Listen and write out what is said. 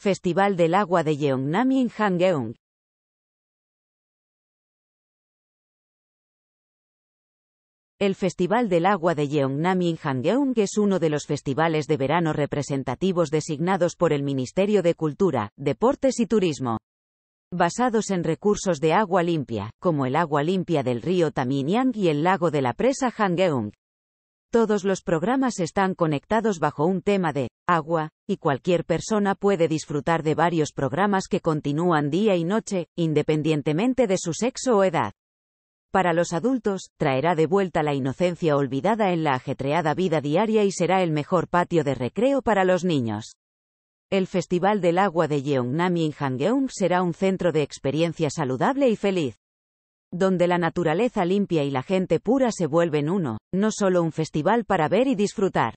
Festival del Agua de Yeongnam Hangeung. El Festival del Agua de Yeongnam Hangeung es uno de los festivales de verano representativos designados por el Ministerio de Cultura, Deportes y Turismo. Basados en recursos de agua limpia, como el agua limpia del río Taminyang y el lago de la presa Hangeung. Todos los programas están conectados bajo un tema de agua, y cualquier persona puede disfrutar de varios programas que continúan día y noche, independientemente de su sexo o edad. Para los adultos, traerá de vuelta la inocencia olvidada en la ajetreada vida diaria y será el mejor patio de recreo para los niños. El Festival del Agua de yeongnam y Hangeum será un centro de experiencia saludable y feliz donde la naturaleza limpia y la gente pura se vuelven uno, no solo un festival para ver y disfrutar.